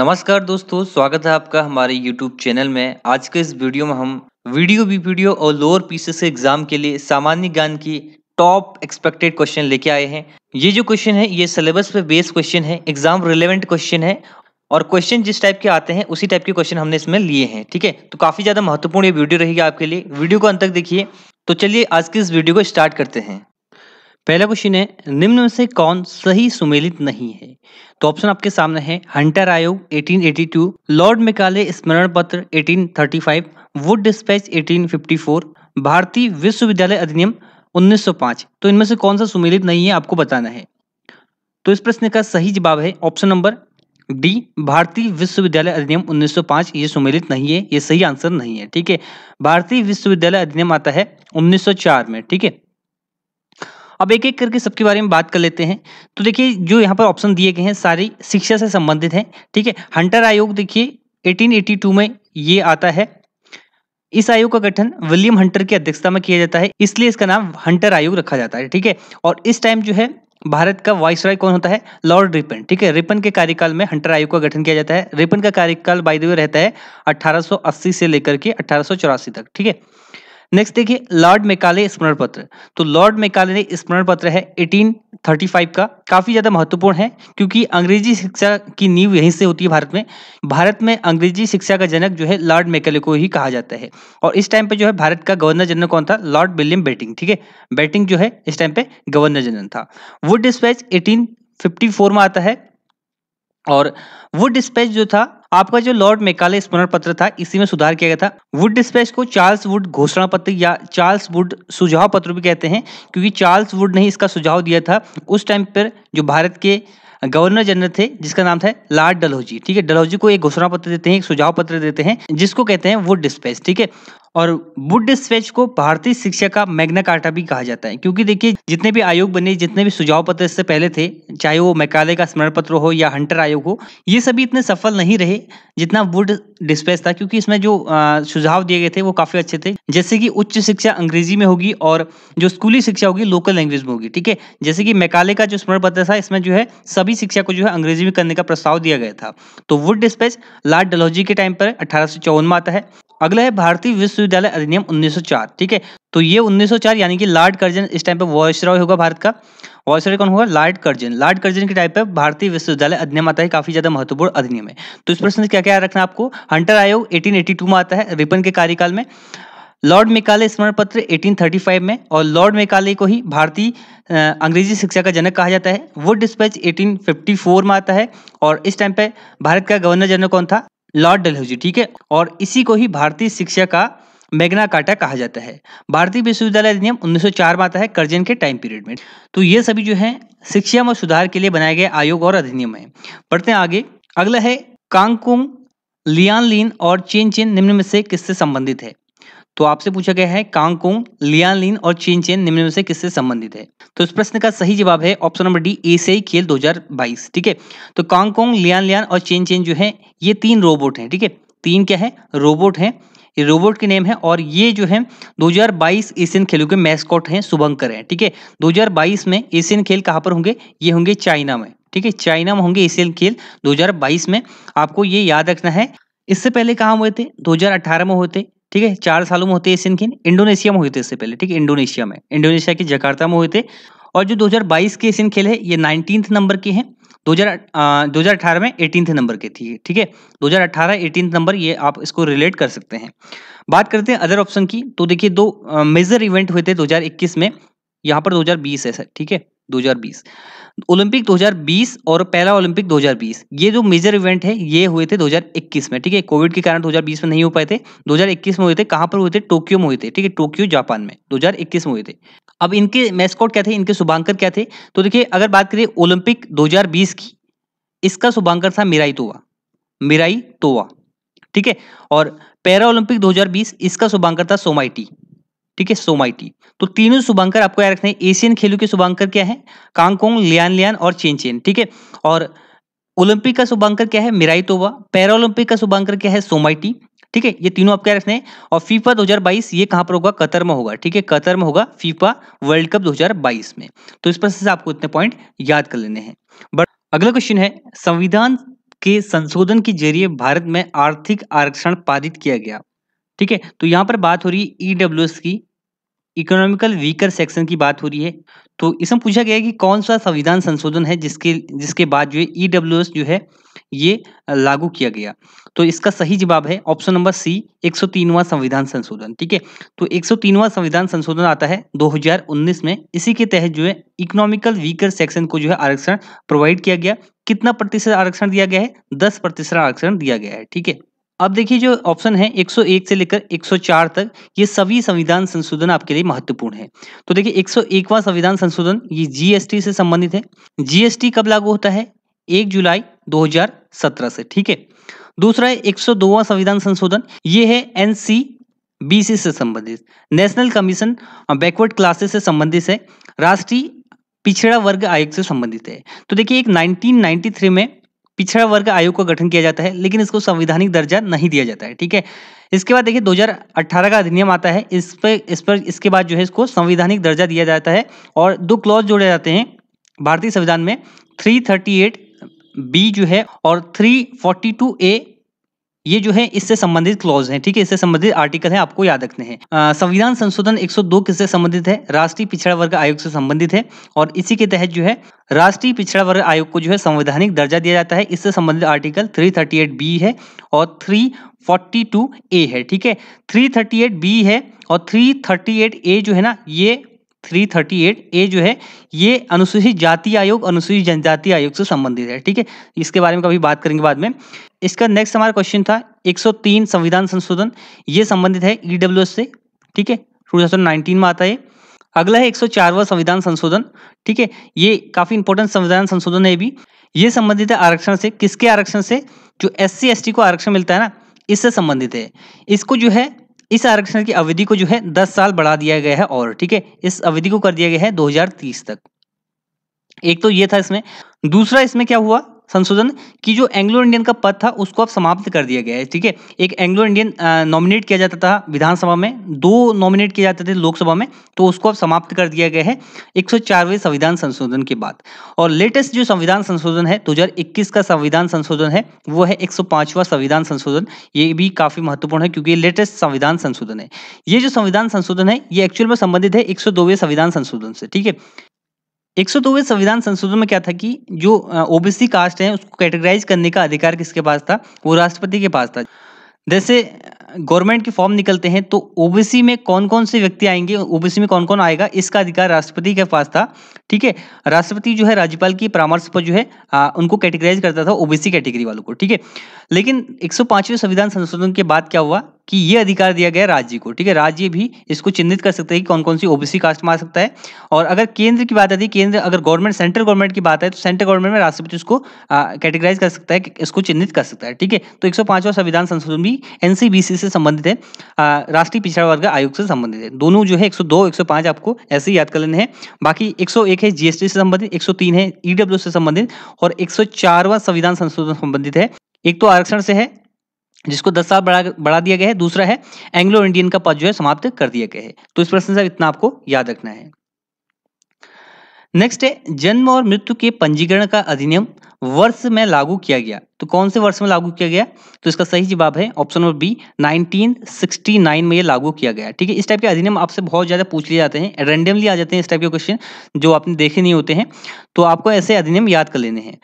नमस्कार दोस्तों स्वागत है आपका हमारे YouTube चैनल में आज के इस वीडियो में हम वीडियो बी वीडियो और लोअर पीसीएस एग्जाम के लिए सामान्य ज्ञान की टॉप एक्सपेक्टेड क्वेश्चन लेके आए हैं ये जो क्वेश्चन है ये सिलेबस पे बेस्ड क्वेश्चन है एग्जाम रिलेवेंट क्वेश्चन है और क्वेश्चन जिस टाइप के आते हैं उसी टाइप के क्वेश्चन हमने इसमें लिए हैं ठीक है तो काफी ज्यादा महत्वपूर्ण ये वीडियो रहेगी आपके लिए वीडियो को अंत तक देखिए तो चलिए आज के इस वीडियो को स्टार्ट करते हैं पहला क्वेश्चन है निम्न में से कौन सही सुमेलित नहीं है तो ऑप्शन आपके सामने है हंटर आयोग 1882, लॉर्ड मेकाले स्मरण पत्र 1835, वुड डिस्पैच 1854, भारतीय विश्वविद्यालय अधिनियम 1905 तो इनमें से कौन सा सुमेलित नहीं है आपको बताना है तो इस प्रश्न का सही जवाब है ऑप्शन नंबर डी भारतीय विश्वविद्यालय अधिनियम 1905 ये सुमेलित नहीं है ये सही आंसर नहीं है ठीक है भारतीय विश्वविद्यालय अधिनियम आता है 1904 में ठीक है अब एक एक करके सबके बारे में बात कर लेते हैं तो देखिए जो यहाँ पर ऑप्शन दिए गए हैं सारी शिक्षा से संबंधित हैं ठीक है हंटर आयोग देखिए 1882 में ये आता है इस आयोग का गठन विलियम हंटर की अध्यक्षता में किया जाता है इसलिए इसका नाम हंटर आयोग रखा जाता है ठीक है और इस टाइम जो है भारत का वाइसराय कौन होता है लॉर्ड रिपन ठीक है रिपन के कार्यकाल में हंटर आयोग का गठन किया जाता है रिपन का कार्यकाल बाई रहता है 1880 से लेकर के अठारह तक ठीक है नेक्स्ट देखिए लॉर्ड मेकाले स्मरण पत्र तो लॉर्ड मेकाले ने स्मरण पत्र है 1835 का काफी ज्यादा महत्वपूर्ण है क्योंकि अंग्रेजी शिक्षा की नींव यहीं से होती है भारत में भारत में अंग्रेजी शिक्षा का जनक जो है लॉर्ड मेकाले को ही कहा जाता है और इस टाइम पे जो है भारत का गवर्नर जनरल कौन था लॉर्ड विलियम बेटिंग ठीक है बेटिंग जो है इस टाइम पे गवर्नर जनरल था वुड डिस्पैच एटीन में आता है और वुड डिस्पैच जो था आपका जो लॉर्ड मेकाले स्मरण पत्र था इसी में सुधार किया गया था वुड डिस्पैच को चार्ल्स वुड घोषणा पत्र या चार्ल्स वुड सुझाव पत्र भी कहते हैं क्योंकि चार्ल्स वुड ने इसका सुझाव दिया था उस टाइम पर जो भारत के गवर्नर जनरल थे जिसका नाम था लॉर्ड डलहौजी ठीक है डलहौजी को एक घोषणा पत्र देते हैं एक सुझाव पत्र देते हैं जिसको कहते हैं वुड डिस्पैच ठीक है और वुड स्वेच को भारतीय शिक्षा का मैग्ना कार्टा भी कहा जाता है क्योंकि देखिए जितने भी आयोग बने जितने भी सुझाव पत्र इससे पहले थे चाहे वो मैकाले का स्मरण पत्र हो या हंटर आयोग हो ये सभी इतने सफल नहीं रहे जितना वुड डिस्पेस था क्योंकि इसमें जो सुझाव दिए गए थे वो काफी अच्छे थे जैसे कि उच्च शिक्षा अंग्रेजी में होगी और जो स्कूली शिक्षा होगी लोकल लैंग्वेज में होगी ठीक है जैसे कि मैकाले का जो स्मरण पत्र था इसमें जो है सभी शिक्षा को जो है अंग्रेजी में करने का प्रस्ताव दिया गया था तो वुड डिस्पेच लार्ड डलहौजी के टाइम पर अठारह में आता है अगला है भारतीय विश्वविद्यालय अधिनियम 1904 ठीक है तो ये 1904 यानी कि लॉर्ड कर्जन इस टाइम पे रॉय होगा भारत का रॉय कौन होगा लॉर्ड कर्जन लॉर्ड कर्जन के टाइप पे भारतीय विश्वविद्यालय अधिनियम आता है काफी ज्यादा महत्वपूर्ण अधिनियम है तो इस प्रश्न क्या क्या रखना आपको हंटर आयोग एटीन में आता है रिपन के कार्यकाल में लॉर्ड मेकाले स्मरण पत्र 1835 में और लॉर्ड मेकाले को ही भारतीय अंग्रेजी शिक्षा का जनक कहा जाता है वो डिस्पैच 1854 में आता है और इस टाइम पे भारत का गवर्नर जनरल कौन था लॉर्ड डलहौजी ठीक है और इसी को ही भारतीय शिक्षा का मैग्ना काटा कहा जाता है भारतीय विश्वविद्यालय अधिनियम 1904 में आता है कर्जन के टाइम पीरियड में तो ये सभी जो है शिक्षा में सुधार के लिए बनाए गए आयोग और अधिनियम है पढ़ते हैं आगे अगला है कांगकुंग लियान लीन और चीन चीन निम्न में से किससे संबंधित है तो आपसे पूछा गया है कांगकोंग लियानलिन और चीन चेन निम्न में से किससे संबंधित है तो इस प्रश्न का सही जवाब है ऑप्शन नंबर डी एशियाई खेल 2022 ठीक है तो कांगकोंग लियान और चेन चेन जो है ये तीन रोबोट हैं ठीक है तीन क्या है रोबोट हैं ये रोबोट के नेम है और ये जो है 2022 एशियन खेलों के मैस्कॉट हैं शुभंकर हैं ठीक है ठीके? 2022 में एशियन खेल कहाँ पर होंगे ये होंगे चाइना में ठीक है चाइना में होंगे एशियन खेल 2022 में आपको ये याद रखना है इससे पहले कहाँ हुए थे 2018 में हुए थे ठीक है चार सालों में होते एशियन खेल इंडोनेशिया में हुए थे इससे पहले ठीक है इंडोनेशिया में इंडोनेशिया के जकार्ता में हुए थे और जो 2022 के एशियन खेल है ये नाइनटीन नंबर के हैं 2000 2018 में एटीन नंबर के थी ठीक है दो एटीन नंबर ये आप इसको रिलेट कर सकते हैं बात करते हैं अदर ऑप्शन की तो देखिए दो मेजर इवेंट हुए थे दो में यहाँ पर दो है सर ठीक है दो ओलंपिक 2020 और पहला ओलंपिक 2020 ये जो मेजर इवेंट है ये हुए थे 2021 में ठीक है कोविड के कारण 2020 में नहीं हो पाए थे 2021 में हुए थे कहां पर हुए थे टोक्यो में हुए थे ठीक है टोक्यो जापान में 2021 में हुए थे अब इनके मेस्कॉट क्या थे इनके शुभांकर क्या थे तो देखिए अगर बात करिए ओलंपिक 2020 की इसका शुभांकर था मिराई तोवा मिराई तोवा ठीक है और पैरा ओलंपिक 2020 इसका शुभांकर था सोमाइटी ठीक है सोमाइटी तो तीनों शुभांकर आपको याद रखना है एशियन खेलों के शुभांकर क्या है कांगकोंग लियान लियान और चेन चेन ठीक है और ओलंपिक का शुभांकर क्या है मिराई मिराइतोवा ओलंपिक का शुभांकर क्या है सोमाइटी ठीक है ये तीनों आप क्या रखने हैं और फीफा 2022 ये कहां पर होगा कतर में होगा ठीक है कतर में होगा फीफा वर्ल्ड कप 2022 में तो इस प्रश्न से आपको इतने पॉइंट याद कर लेने हैं बट अगला क्वेश्चन है संविधान के संशोधन के जरिए भारत में आर्थिक आरक्षण पारित किया गया ठीक है तो यहां पर बात हो रही है ईडब्ल्यू e की इकोनॉमिकल वीकर सेक्शन की बात हो रही है तो इसमें पूछा गया है कि कौन सा संविधान संशोधन है जिसके जिसके बाद जो है ई e जो है ये लागू किया गया तो इसका सही जवाब है ऑप्शन नंबर सी 103वां संविधान संशोधन ठीक है तो 103वां संविधान संशोधन आता है 2019 में इसी के तहत जो है इकोनॉमिकल वीकर सेक्शन को जो है आरक्षण प्रोवाइड किया गया कितना प्रतिशत आरक्षण दिया गया है दस प्रतिशत आरक्षण दिया गया है ठीक है अब देखिए जो ऑप्शन है 101 से लेकर 104 तक ये सभी संविधान संशोधन आपके लिए महत्वपूर्ण है तो देखिए 101वां संविधान संशोधन ये जीएसटी से संबंधित है जीएसटी कब लागू होता है 1 जुलाई 2017 से ठीक है दूसरा है 102वां संविधान संशोधन ये है एन बीसी से संबंधित नेशनल कमीशन बैकवर्ड क्लासेस से संबंधित है राष्ट्रीय पिछड़ा वर्ग आयोग से संबंधित है तो देखिए एक 1993 में पिछड़ा वर्ग आयोग का गठन किया जाता है लेकिन इसको संवैधानिक दर्जा नहीं दिया जाता है ठीक है इसके बाद देखिए 2018 का अधिनियम आता है इस पर इस पर इसके बाद जो है इसको संवैधानिक दर्जा दिया जाता है और दो क्लॉज जोड़े जाते हैं भारतीय संविधान में 338 बी जो है और 342 ए ये जो है इससे संबंधित क्लॉज है ठीक है इससे संबंधित आर्टिकल है आपको याद रखने हैं संविधान संशोधन 102 किससे संबंधित है राष्ट्रीय पिछड़ा वर्ग आयोग से संबंधित है और इसी के तहत जो है राष्ट्रीय पिछड़ा वर्ग आयोग को जो है संवैधानिक दर्जा दिया जाता है इससे संबंधित आर्टिकल 338 बी है और 342 ए है ठीक है 338 बी है और 338 ए जो है ना ये 338 ए जो है ये अनुसूचित जाति आयोग अनुसूचित जनजाति आयोग से संबंधित है ठीक है इसके बारे में कभी बात करेंगे बाद में इसका नेक्स्ट हमारा क्वेश्चन था 103 संविधान संशोधन ये संबंधित है ई e से ठीक है 2019 में आता है अगला है 104वां संविधान संशोधन ठीक है ये काफी इंपॉर्टेंट संविधान संशोधन है भी ये संबंधित है आरक्षण से किसके आरक्षण से जो एस सी को आरक्षण मिलता है ना इससे संबंधित है इसको जो है इस आरक्षण की अवधि को जो है दस साल बढ़ा दिया गया है और ठीक है इस अवधि को कर दिया गया है 2030 तक एक तो ये था इसमें दूसरा इसमें क्या हुआ संशोधन कि जो एंग्लो इंडियन का पद था उसको अब समाप्त कर दिया गया है ठीक है एक एंग्लो इंडियन नॉमिनेट किया जाता था विधानसभा में दो नॉमिनेट किए जाते थे लोकसभा में तो उसको अब समाप्त कर दिया गया है एक संविधान संशोधन के बाद और लेटेस्ट जो संविधान संशोधन है 2021 का संविधान संशोधन है वो है एक संविधान संशोधन ये भी काफी महत्वपूर्ण है क्योंकि लेटेस्ट संविधान संशोधन है ये जो संविधान संशोधन है ये एक्चुअल में संबंधित है एक संविधान संशोधन से ठीक है एक सौ दो संविधान संशोधन में क्या था कि जो ओबीसी कास्ट है उसको कैटेगराइज करने का अधिकार किसके पास था वो राष्ट्रपति के पास था जैसे गवर्नमेंट के फॉर्म निकलते हैं तो ओबीसी में कौन कौन से व्यक्ति आएंगे ओबीसी में कौन कौन आएगा इसका अधिकार राष्ट्रपति के पास था ठीक है राष्ट्रपति जो है राज्यपाल की परामर्श पर जो है आ, उनको कैटेगराइज करता था ओबीसी कैटेगरी वालों को ठीक है लेकिन एक संविधान संशोधन के बाद क्या हुआ कि ये अधिकार दिया गया राज्य को ठीक है राज्य भी इसको चिन्हित कर सकते हैं कि कौन कौन सी ओबीसी कास्ट में आ सकता है और अगर केंद्र की बात आती है केंद्र अगर गवर्नमेंट सेंट्रल गवर्नमेंट की बात है तो सेंट्रल गवर्नमेंट में राष्ट्रपति उसको कैटेगराइज कर सकता है इसको चिन्हित कर सकता है ठीक है तो एक संविधान संशोधन भी एनसीबीसी से संबंधित है राष्ट्रीय पिछड़ा वर्ग आयोग से संबंधित है दोनों जो है एक सौ आपको ऐसे ही याद कर लेने हैं बाकी एक है जीएसटी से संबंधित एक है ईडब्ल्यू e से संबंधित और एक संविधान संशोधन संबंधित है एक तो आरक्षण से है जिसको दस साल बढ़ा बढ़ा दिया गया है दूसरा है एंग्लो इंडियन का पद जो है समाप्त कर दिया गया है तो इस प्रश्न से इतना आपको याद रखना है नेक्स्ट है जन्म और मृत्यु के पंजीकरण का अधिनियम वर्ष में लागू किया गया तो कौन से वर्ष में लागू किया गया तो इसका सही जवाब है ऑप्शन नंबर बी 1969 में ये लागू किया गया ठीक है इस टाइप के अधिनियम आपसे बहुत ज़्यादा पूछ लिए जाते हैं रेंडमली आ जाते हैं इस टाइप के क्वेश्चन जो आपने देखे नहीं होते हैं तो आपको ऐसे अधिनियम याद कर लेने हैं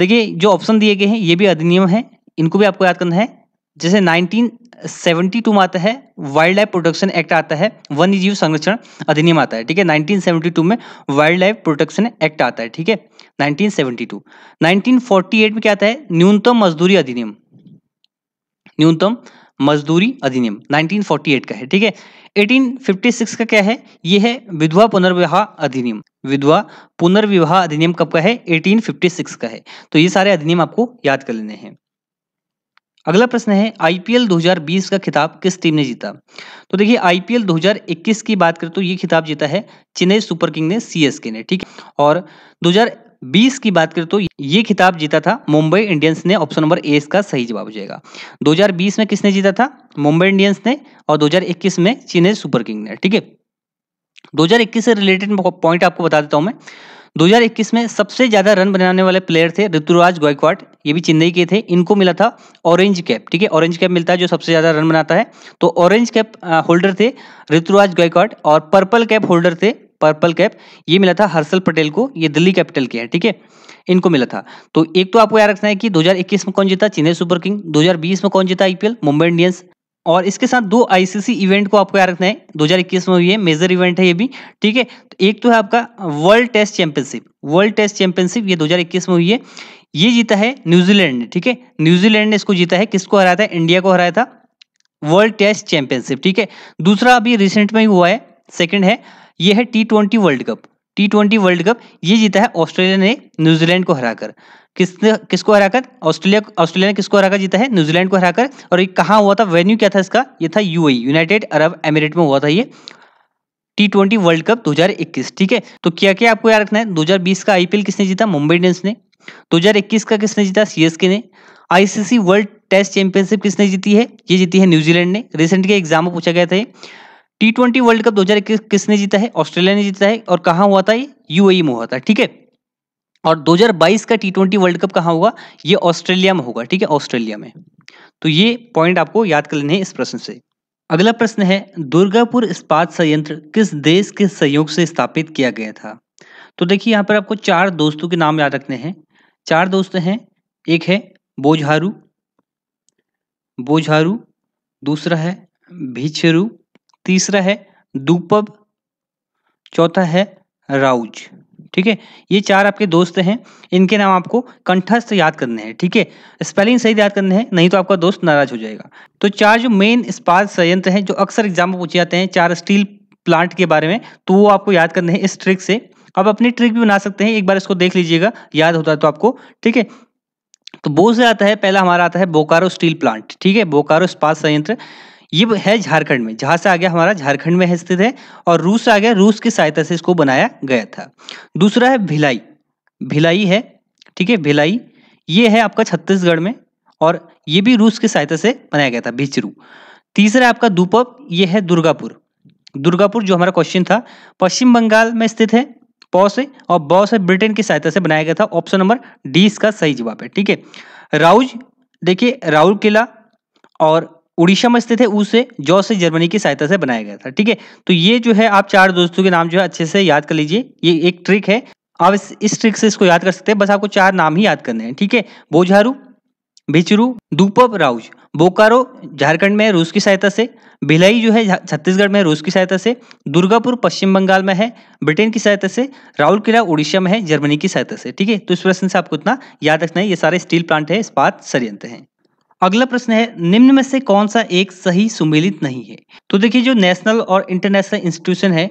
देखिए जो ऑप्शन दिए गए हैं ये भी अधिनियम है इनको भी आपको याद करना है जैसे 1972 में आता है वाइल्ड लाइफ प्रोटेक्शन एक्ट आता है वन्य जीव संरक्षण अधिनियम आता है ठीक है 1972 में वाइल्ड लाइफ प्रोटेक्शन एक्ट आता है ठीक है 1972 1948 में क्या आता है न्यूनतम मजदूरी अधिनियम न्यूनतम मजदूरी अधिनियम 1948 का है ठीक है 1856 का क्या है यह है विधवा पुनर्विवाह अधिनियम विधवा पुनर्विवाह अधिनियम कब का है 1856 का है तो ये सारे अधिनियम आपको याद कर लेने हैं अगला प्रश्न है आईपीएल 2020 का खिताब किस टीम ने जीता तो देखिए आईपीएल 2021 की बात करें तो ये खिताब जीता है चेन्नई सुपर किंग ने सीएसके ने ठीक और 2020 की बात करें तो ये खिताब जीता था मुंबई इंडियंस ने ऑप्शन नंबर ए इसका सही जवाब हो जाएगा 2020 में किसने जीता था मुंबई इंडियंस ने और 2021 में चेन्नई सुपर किंग ने ठीक है 2021 से रिलेटेड पॉइंट आपको बता देता हूं मैं 2021 में सबसे ज्यादा रन बनाने वाले प्लेयर थे ऋतुराज गायकवाड़ ये भी चेन्नई के थे इनको मिला था ऑरेंज कैप ठीक है ऑरेंज कैप मिलता है जो सबसे ज्यादा रन बनाता है तो ऑरेंज कैप होल्डर थे ऋतुराज गायकवाड़ और पर्पल कैप होल्डर थे पर्पल कैप ये मिला था हर्षल पटेल को ये दिल्ली कैपिटल के हैं ठीक है इनको मिला था तो एक तो आपको याद रखना है कि 2021 में कौन जीता चेन्नई सुपर किंग 2020 में कौन जीता आईपीएल मुंबई इंडियंस और इसके साथ दो आईसीसी इवेंट को आपको याद रखना है 2021 में हुई है मेजर इवेंट है ये भी ठीक है तो एक तो है आपका world test championship world test championship ये 2021 में हुई है ये जीता है न्यूजीलैंड ने ठीक है न्यूजीलैंड ने इसको जीता है किसको हराया था इंडिया को हराया था वर्ल्ड टेस्ट चैंपियनशिप ठीक है दूसरा अभी रिसेंट में ही हुआ है सेकेंड है यह है T world cup T world cup ये जीता है ऑस्ट्रेलिया ने न्यूजीलैंड को हराकर किसने किसको हराकर ऑस्ट्रेलिया ऑस्ट्रेलिया ने किसको हराकर जीता है न्यूजीलैंड को हराकर और ये कहाँ हुआ था वेन्यू क्या था इसका ये था यू यूनाइटेड अरब एमिरेट में हुआ था ये टी ट्वेंटी वर्ल्ड कप 2021 ठीक है तो क्या क्या आपको याद रखना है 2020 का आईपीएल किसने जीता मुंबई इंडियंस ने 2021 का किसने जीता सीएसके ने आईसीसी वर्ल्ड टेस्ट चैंपियनशिप किसने जीती है ये जीती है न्यूजीलैंड ने रिसेंट के एग्जाम में पूछा गया था टी ट्वेंटी वर्ल्ड कप 2021 किसने जीता है ऑस्ट्रेलिया ने जीता है और कहा हुआ था ये यूएई में हुआ था ठीक है और 2022 का टी ट्वेंटी वर्ल्ड कप कहाँ होगा ये ऑस्ट्रेलिया में होगा ठीक है ऑस्ट्रेलिया में तो ये पॉइंट आपको याद कर लेने हैं इस प्रश्न से अगला प्रश्न है दुर्गापुर इस्पात संयंत्र किस देश के सहयोग से स्थापित किया गया था तो देखिए यहाँ पर आपको चार दोस्तों के नाम याद रखने हैं चार दोस्त हैं एक है बोझारू बोझारू दूसरा है भिछरू तीसरा है दूपब चौथा है राउज ठीक है ये चार आपके दोस्त हैं इनके नाम आपको कंठस्थ याद करने हैं ठीक है स्पेलिंग सही याद करने हैं नहीं तो आपका दोस्त नाराज हो जाएगा तो चार जो मेन इस्पात संयंत्र हैं जो अक्सर एग्जाम पूछे जाते हैं चार स्टील प्लांट के बारे में तो वो आपको याद करने हैं इस ट्रिक से आप अपनी ट्रिक भी बना सकते हैं एक बार इसको देख लीजिएगा याद होता है तो आपको ठीक है तो बोस से आता है पहला हमारा आता है बोकारो स्टील प्लांट ठीक है बोकारो इस्पात संयंत्र ये है झारखंड में जहां से आ गया हमारा झारखंड में स्थित है और रूस आ गया रूस की सहायता से इसको बनाया गया था दूसरा है भिलाई भिलाई है ठीक है भिलाई ये है आपका छत्तीसगढ़ में और ये भी रूस की सहायता से बनाया गया था भिचरू तीसरा आपका दुपब ये है दुर्गापुर दुर्गापुर जो हमारा क्वेश्चन था पश्चिम बंगाल में स्थित है पौ से और बौ से ब्रिटेन की सहायता से बनाया गया था ऑप्शन नंबर डी इसका सही जवाब है ठीक है राउज देखिए राउर किला और उड़ीसा में स्थित है ऊ से जॉ से जर्मनी की सहायता से बनाया गया था ठीक है तो ये जो है आप चार दोस्तों के नाम जो है अच्छे से याद कर लीजिए ये एक ट्रिक है आप इस, इस ट्रिक से इसको याद कर सकते हैं बस आपको चार नाम ही याद करने हैं ठीक है बोझारू भिचरू दूपब राउज बोकारो झारखंड में रूस की सहायता से भिलाई जो है छत्तीसगढ़ में रूस की सहायता से दुर्गापुर पश्चिम बंगाल में है ब्रिटेन की सहायता से राहुल किला उड़ीसा में है जर्मनी की सहायता से ठीक है तो इस प्रश्न से आपको इतना याद रखना है ये सारे स्टील प्लांट है इस्पात संयंत्र हैं अगला प्रश्न है निम्न में से कौन सा एक सही सुमेलित नहीं है तो देखिए जो नेशनल और इंटरनेशनल इंस्टीट्यूशन है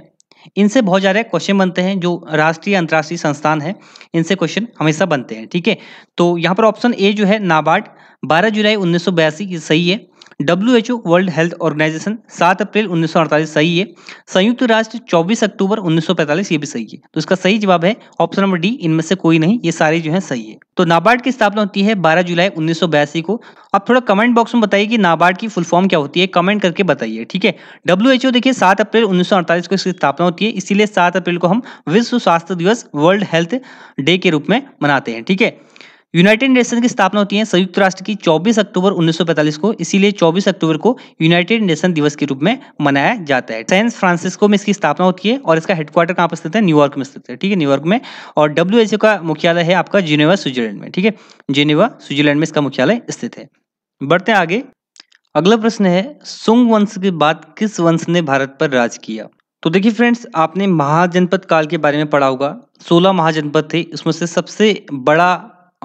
इनसे बहुत ज़्यादा क्वेश्चन बनते हैं जो राष्ट्रीय अंतर्राष्ट्रीय संस्थान है इनसे क्वेश्चन हमेशा बनते हैं ठीक है तो यहाँ पर ऑप्शन ए जो है नाबार्ड 12 जुलाई उन्नीस सौ सही है W H O world health organization 7 April 1948 सही है संयुक्त राष्ट्र 24 अक्टूबर 1945 ये भी सही है तो इसका सही जवाब है ऑप्शन नंबर डी इनमें से कोई नहीं ये सारे जो है सही है तो नाबार्ड की स्थापना होती है 12 जुलाई उन्नीस को आप थोड़ा कमेंट बॉक्स में बताइए कि नाबार्ड की फुल फॉर्म क्या होती है कमेंट करके बताइए ठीक है डब्ल्यू एच ओ देखिए सात अप्रैल उन्नीस को इसकी स्थापना होती है इसीलिए सात अप्रैल को हम विश्व स्वास्थ्य दिवस वर्ल्ड हेल्थ डे के रूप में मनाते हैं ठीक है यूनाइटेड नेशन की स्थापना होती है संयुक्त राष्ट्र की 24 अक्टूबर 1945 को इसीलिए 24 अक्टूबर को यूनाइटेड नेशन दिवस के रूप में मनाया जाता है सैन फ्रांसिस्को में इसकी स्थापना होती है और इसका हेडक्वार्टर कहाँ पर स्थित है न्यूयॉर्क में स्थित है ठीक है न्यूयॉर्क में और डब्ल्यू का मुख्यालय है आपका जिनेवा स्विट्जरलैंड में ठीक है जिनेवा स्विट्जरलैंड में इसका मुख्यालय स्थित है बढ़ते आगे अगला प्रश्न है सुंग वंश के बाद किस वंश ने भारत पर राज किया तो देखिए फ्रेंड्स आपने महाजनपद काल के बारे में पढ़ा होगा सोलह महाजनपद थे उसमें से सबसे बड़ा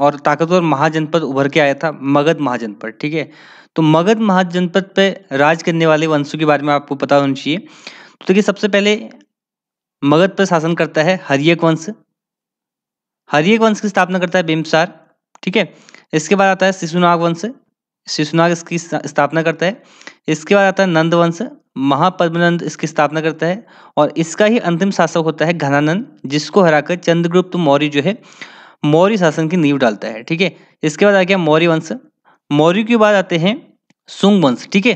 और ताकतवर महाजनपद उभर के आया था मगध महाजनपद ठीक है तो मगध महाजनपद पे राज करने वाले वंशों के बारे में आपको पता होना चाहिए तो देखिए सबसे पहले मगध पर शासन करता है हरियक वंश हरियक वंश की स्थापना करता है बिम्बसार ठीक है इसके बाद आता है शिशुनाग वंश शिशुनाग इसकी स्थापना करता है इसके बाद आता है नंद वंश महापद्मनंद इसकी स्थापना करता है और इसका ही अंतिम शासक होता है घनानंद जिसको हराकर चंद्रगुप्त मौर्य जो है मौर्य शासन की नींव डालता है ठीक है इसके बाद आ गया मौर्य वंश मौर्य के बाद आते हैं सुंग वंश ठीक है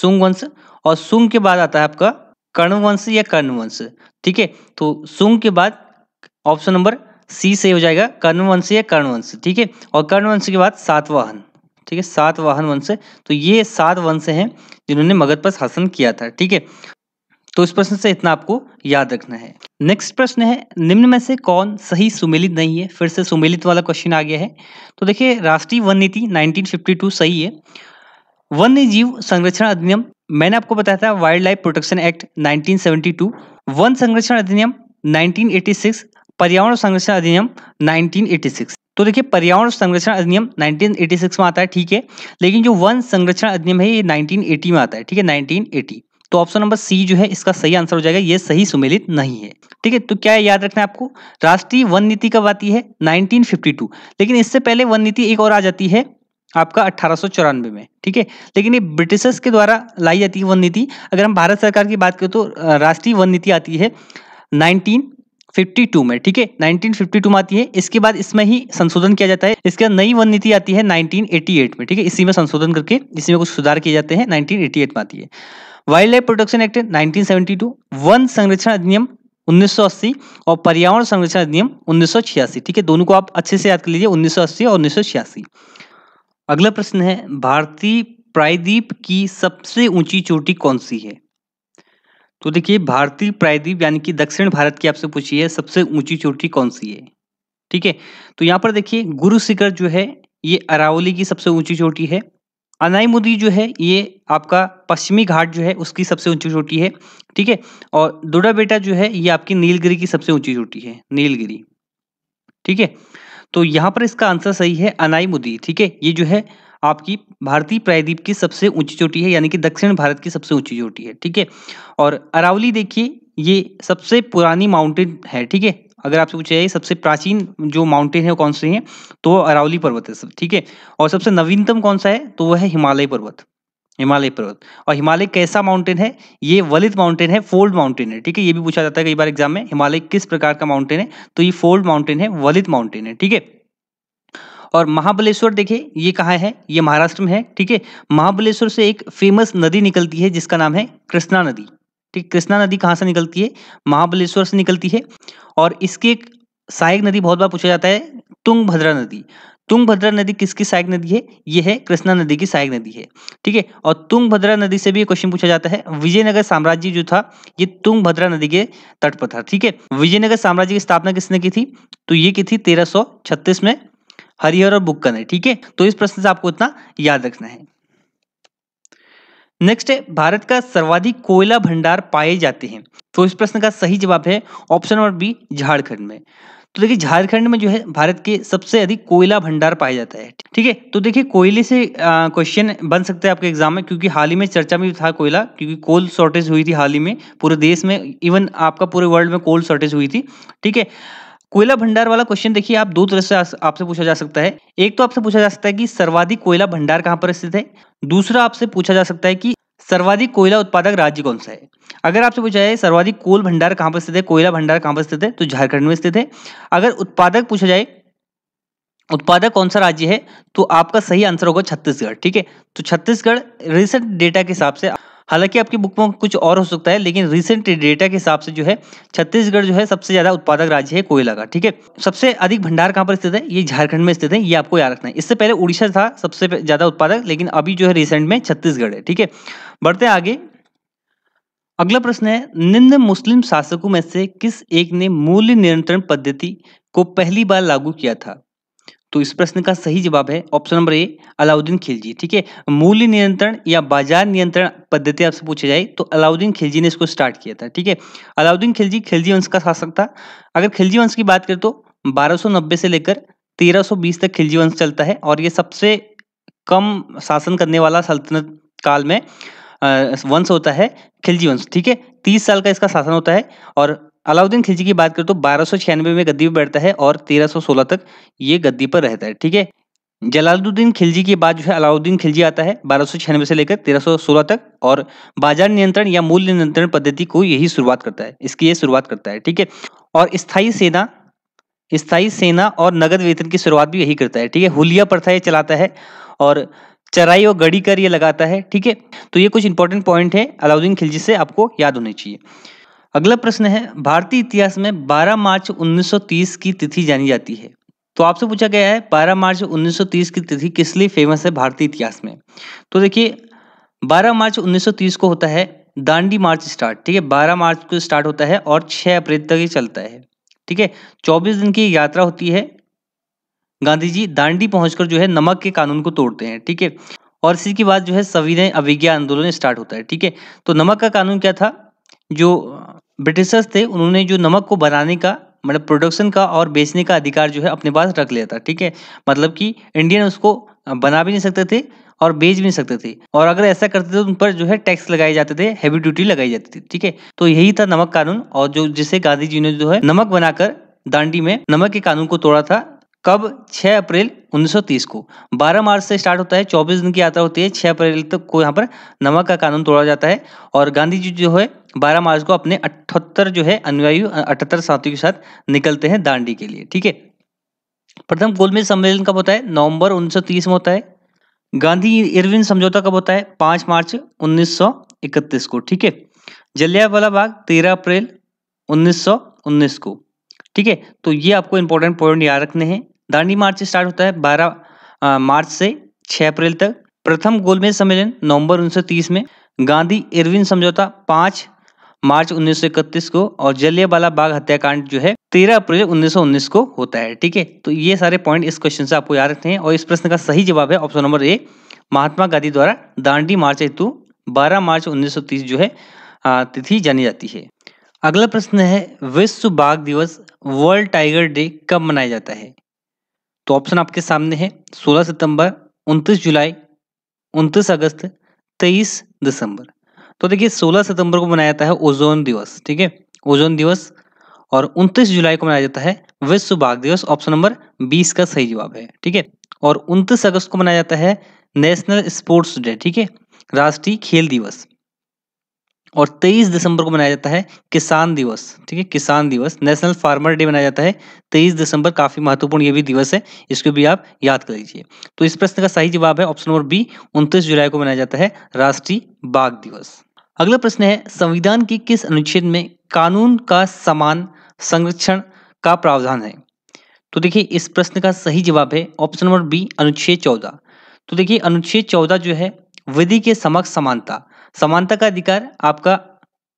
सुंग वंश और सुंग के बाद आता है आपका कर्ण वंश या कर्ण वंश ठीक है तो सुंग के बाद ऑप्शन नंबर सी सही हो जाएगा कर्ण वंश या कर्ण वंश ठीक है और कर्ण वंश के बाद सातवाहन ठीक है सातवाहन वंश तो ये सात वंश हैं जिन्होंने मगध पर शासन किया था ठीक है तो इस प्रश्न से इतना आपको याद रखना है नेक्स्ट प्रश्न है निम्न में से कौन सही सुमेलित नहीं है फिर से सुमेलित वाला क्वेश्चन आ गया है तो देखिए राष्ट्रीय वन नीति 1952 सही है वन्य जीव संरक्षण अधिनियम मैंने आपको बताया था वाइल्ड लाइफ प्रोटेक्शन एक्ट 1972 वन संरक्षण अधिनियम 1986 पर्यावरण संरक्षण अधिनियम 1986 तो देखिए पर्यावरण संरक्षण अधिनियम 1986 में आता है ठीक है लेकिन जो वन संरक्षण अधिनियम है ये 1980 में आता है ठीक है 1980 तो ऑप्शन नंबर सी जो है इसका सही आंसर हो जाएगा ये सही सुमेलित नहीं है ठीक है तो क्या है याद रखना है आपको राष्ट्रीय वन नीति कब आती है 1952 लेकिन इससे पहले वन नीति एक और आ जाती है आपका अट्ठारह में ठीक है लेकिन ये ब्रिटिशर्स के द्वारा लाई जाती है वन नीति अगर हम भारत सरकार की बात करें तो राष्ट्रीय वन नीति आती है नाइनटीन 52 में ठीक है 1952 में आती है इसके बाद इसमें ही संशोधन किया जाता है इसके बाद नई वन नीति आती है 1988 में ठीक है इसी में संशोधन करके इसी में कुछ सुधार किए जाते हैं 1988 में आती है वाइल्ड लाइफ प्रोटेक्शन एक्ट 1972 वन संरक्षण अधिनियम 1980 और पर्यावरण संरक्षण अधिनियम उन्नीस ठीक है दोनों को आप अच्छे से याद कर लीजिए उन्नीस और उन्नीस अगला प्रश्न है भारतीय प्रायद्वीप की सबसे ऊंची चोटी कौन सी है तो देखिए भारतीय प्रायद्वीप यानी कि दक्षिण भारत की आपसे पूछी है सबसे ऊंची चोटी कौन सी है ठीक है तो यहाँ पर देखिए गुरु शिखर जो है ये अरावली की सबसे ऊंची चोटी है अनाईमुदी जो है ये आपका पश्चिमी घाट जो है उसकी सबसे ऊंची चोटी है ठीक है और दुड़ा बेटा जो है ये आपकी नीलगिरी की सबसे ऊंची चोटी है नीलगिरी ठीक है तो यहाँ पर इसका आंसर सही है अनाईमुदी ठीक है ये जो है आपकी भारतीय प्रायद्वीप की सबसे ऊंची चोटी है यानी कि दक्षिण भारत की सबसे ऊंची चोटी है ठीक है और अरावली देखिए ये सबसे पुरानी माउंटेन है ठीक है अगर आपसे पूछा जाए सबसे प्राचीन जो माउंटेन है वो कौन से हैं तो वो अरावली पर्वत है सब ठीक है और सबसे नवीनतम कौन सा है तो वह है हिमालय पर्वत हिमालय पर्वत और हिमालय कैसा माउंटेन है ये वलित माउंटेन है फोल्ड माउंटेन है ठीक है ये भी पूछा जाता है कई बार एग्जाम में हिमालय किस प्रकार का माउंटेन है तो ये फोल्ड माउंटेन है वलित माउंटेन है ठीक है और महाबलेश्वर देखिए ये कहाँ है ये महाराष्ट्र में है ठीक है महाबलेश्वर से एक फेमस नदी निकलती है जिसका नाम है कृष्णा नदी ठीक कृष्णा नदी कहाँ से निकलती है महाबलेश्वर से निकलती है और इसकी एक सहायक नदी बहुत बार पूछा जाता है तुंग भद्रा नदी तुंग भद्रा नदी किसकी सहायक नदी है यह है कृष्णा नदी की सहायक नदी है ठीक है और तुंग भद्रा नदी से भी क्वेश्चन पूछा जाता है विजयनगर साम्राज्य जो था ये तुंग भद्रा नदी के तट पर था ठीक है विजयनगर साम्राज्य की स्थापना किसने की थी तो ये की थी तेरह में हरिहर और बुक्कन है ठीक है तो इस प्रश्न से आपको इतना याद रखना है नेक्स्ट है भारत का सर्वाधिक कोयला भंडार पाए जाते हैं तो इस प्रश्न का सही जवाब है ऑप्शन नंबर बी झारखंड में तो देखिए झारखंड में जो है भारत के सबसे अधिक कोयला भंडार पाया जाता है ठीक है तो देखिए कोयले से क्वेश्चन बन सकता है आपके एग्जाम में क्योंकि हाल ही में चर्चा में था कोयला क्योंकि कोल शॉर्टेज हुई थी हाल ही में पूरे देश में इवन आपका पूरे वर्ल्ड में कोल शॉर्टेज हुई थी ठीक है कोयला भंडार वाला क्वेश्चन देखिए आप दो तरह से आपसे पूछा जा सकता है एक तो आपसे पूछा जा सकता है कि सर्वाधिक कोयला भंडार कहाँ पर स्थित है दूसरा आपसे पूछा जा सकता है कि सर्वाधिक कोयला उत्पादक राज्य कौन सा है अगर आपसे पूछा जाए सर्वाधिक कोल भंडार कहाँ पर स्थित है कोयला भंडार कहाँ पर स्थित है तो झारखंड में स्थित है अगर उत्पादक पूछा जाए उत्पादक कौन सा राज्य है तो आपका सही आंसर होगा छत्तीसगढ़ ठीक है तो छत्तीसगढ़ रिसेंट डेटा के हिसाब से हालांकि आपकी बुक में कुछ और हो सकता है लेकिन रिसेंट डेटा के हिसाब से जो है छत्तीसगढ़ जो है सबसे ज्यादा उत्पादक राज्य है कोयला का ठीक है सबसे अधिक भंडार कहाँ पर स्थित है ये झारखंड में स्थित है ये आपको याद रखना है इससे पहले उड़ीसा था सबसे ज्यादा उत्पादक लेकिन अभी जो है रिसेंट में छत्तीसगढ़ है ठीक है बढ़ते आगे अगला प्रश्न है निम्न मुस्लिम शासकों में से किस एक ने मूल्य नियंत्रण पद्धति को पहली बार लागू किया था तो इस प्रश्न का सही जवाब है option number A Alauddin Khilji ठीक है मूल्य नियंत्रण या बाजार नियंत्रण पद्धति आपसे पूछी जाए तो अलाउद्दीन खिलजी ने इसको स्टार्ट किया था ठीक है अलाउद्दीन खिलजी खिलजी वंश का शासक था अगर खिलजी वंश की बात करें तो 1290 से लेकर 1320 तक खिलजी वंश चलता है और ये सबसे कम शासन करने वाला सल्तनत काल में वंश होता है खिलजी वंश ठीक है तीस साल का इसका शासन होता है और अलाउद्दीन खिलजी की बात करें तो बारह में गद्दी पर बैठता है और 1316 तक ये गद्दी पर रहता है ठीक है जलालुद्दीन खिलजी के बाद जो है अलाउद्दीन खिलजी आता है बारह से लेकर 1316 तक और बाजार नियंत्रण या मूल्य नियंत्रण पद्धति को यही शुरुआत करता है इसकी ये शुरुआत करता है ठीक है और स्थायी सेना स्थायी सेना और नगद वेतन की शुरुआत भी यही करता है ठीक है हुलिया प्रथा ये चलाता है और चराई और गड़ी कर ये लगाता है ठीक है तो ये कुछ इंपॉर्टेंट पॉइंट है अलाउद्दीन खिलजी से आपको याद होने चाहिए अगला प्रश्न है भारतीय इतिहास में 12 मार्च 1930 की तिथि जानी जाती है तो आपसे पूछा गया है 12 मार्च 1930 की तिथि किस लिए फेमस है भारतीय इतिहास में तो देखिए 12 मार्च 1930 को होता है दांडी मार्च स्टार्ट ठीक है 12 मार्च को स्टार्ट होता है और 6 अप्रैल तक ही चलता है ठीक है 24 दिन की यात्रा होती है गांधी जी दांडी पहुंचकर जो है नमक के कानून को तोड़ते हैं ठीक है और इसी के बाद जो है सविनय अभिज्ञा आंदोलन स्टार्ट होता है ठीक है तो नमक का कानून क्या था जो ब्रिटिशर्स थे उन्होंने जो नमक को बनाने का मतलब प्रोडक्शन का और बेचने का अधिकार जो है अपने पास रख लिया था ठीक है मतलब कि इंडियन उसको बना भी नहीं सकते थे और बेच भी नहीं सकते थे और अगर ऐसा करते थे तो उन पर जो है टैक्स लगाए जाते थे हैवी ड्यूटी लगाई जाती थी ठीक है तो यही था नमक कानून और जो जिसे गांधी जी ने जो है नमक बनाकर दांडी में नमक के कानून को तोड़ा था कब 6 अप्रैल 1930 को 12 मार्च से स्टार्ट होता है 24 दिन की यात्रा होती है 6 अप्रैल तक को यहाँ पर नमक का कानून तोड़ा जाता है और गांधी जी जो है 12 मार्च को अपने अठहत्तर जो है अनुयायी अठहत्तर साथियों के साथ निकलते हैं दांडी के लिए ठीक है प्रथम गोलमेज सम्मेलन कब होता है नवंबर उन्नीस में होता है गांधी इरविन समझौता कब होता है पांच मार्च उन्नीस को ठीक है जलियावाला बाग तेरह अप्रैल उन्नीस को ठीक है तो ये आपको इंपॉर्टेंट पॉइंट याद रखने हैं दांडी मार्च स्टार्ट होता है बारह मार्च से छह अप्रैल तक प्रथम गोलमेज सम्मेलन नवंबर 1930 में गांधी इरविन समझौता पांच मार्च 1931 को और जलियावाला बाग हत्याकांड जो है 13 अप्रैल 1919 को होता है ठीक है तो ये सारे पॉइंट इस क्वेश्चन से आपको याद रखते हैं और इस प्रश्न का सही जवाब है option number A Mahatma Gandhi द्वारा दांडी मार्च हेतु 12 मार्च 1930 जो है तिथि जानी जाती है अगला प्रश्न है विश्व बाघ दिवस वर्ल्ड टाइगर डे कब मनाया जाता है तो ऑप्शन आपके सामने है 16 सितंबर 29 जुलाई 29 अगस्त 23 दिसंबर तो देखिए 16 सितंबर को मनाया जाता है ओजोन दिवस ठीक है ओजोन दिवस और 29 जुलाई को मनाया जाता है विश्व बाघ दिवस ऑप्शन नंबर 20 का सही जवाब है ठीक है और 29 अगस्त को मनाया जाता है नेशनल स्पोर्ट्स डे ठीक है राष्ट्रीय खेल दिवस और 23 दिसंबर को मनाया जाता है किसान दिवस ठीक है किसान दिवस नेशनल फार्मर डे मनाया जाता है 23 दिसंबर काफी महत्वपूर्ण ये भी दिवस है इसको भी आप याद कर लीजिए तो इस प्रश्न का सही जवाब है ऑप्शन नंबर बी उनतीस जुलाई को मनाया जाता है राष्ट्रीय बाघ दिवस अगला प्रश्न है संविधान की किस अनुच्छेद में कानून का समान संरक्षण का प्रावधान है तो देखिए इस प्रश्न का सही जवाब है ऑप्शन नंबर बी अनुच्छेद चौदह तो देखिए अनुच्छेद चौदह जो है विधि के समक्ष समानता समानता का अधिकार आपका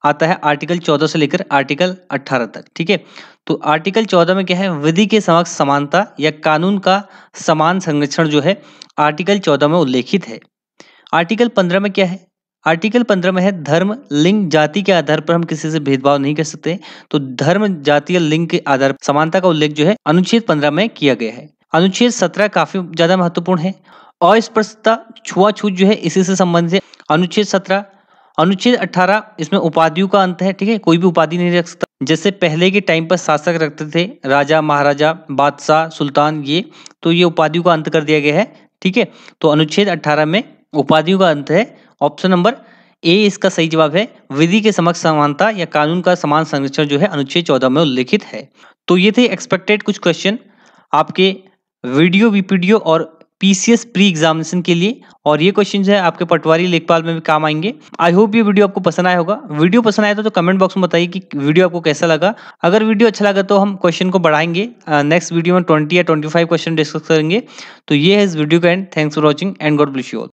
आता है आर्टिकल चौदह से लेकर आर्टिकल अट्ठारह तक ठीक है तो आर्टिकल चौदह में क्या है विधि के समक्ष समानता या कानून का समान संरक्षण जो है आर्टिकल चौदह में उल्लेखित है आर्टिकल पंद्रह में क्या है आर्टिकल पंद्रह में है धर्म लिंग जाति के आधार पर हम किसी से भेदभाव नहीं कर सकते तो धर्म जाति या लिंग के आधार पर समानता का उल्लेख जो है अनुच्छेद पंद्रह में किया गया है अनुच्छेद सत्रह काफी ज्यादा महत्वपूर्ण है अस्पृश्यता छुआछूत जो है इसी से संबंधित है अनुच्छेद सत्रह अनुच्छेद अठारह इसमें उपाधियों का अंत है ठीक है कोई भी उपाधि नहीं रख सकता जैसे पहले के टाइम पर शासक रखते थे राजा महाराजा बादशाह सुल्तान ये तो ये उपाधियों का अंत कर दिया गया है ठीक है तो अनुच्छेद अठारह में उपाधियों का अंत है ऑप्शन नंबर ए इसका सही जवाब है विधि के समक्ष समानता या कानून का समान संरक्षण जो है अनुच्छेद चौदह में उल्लेखित है तो ये थे एक्सपेक्टेड कुछ क्वेश्चन आपके वीडियो वीपीडियो और पीसीएस प्री एग्जामिनेशन के लिए और ये क्वेश्चन है आपके पटवारी लेखपाल में भी काम आएंगे आई होप ये वीडियो आपको पसंद आया होगा वीडियो पसंद आया तो, तो कमेंट बॉक्स में बताइए कि वीडियो आपको कैसा लगा अगर वीडियो अच्छा लगा तो हम क्वेश्चन को बढ़ाएंगे नेक्स्ट वीडियो में ट्वेंटी या ट्वेंटी क्वेश्चन डिस्कस करेंगे तो ये है इस वीडियो का end thanks for watching and God bless you all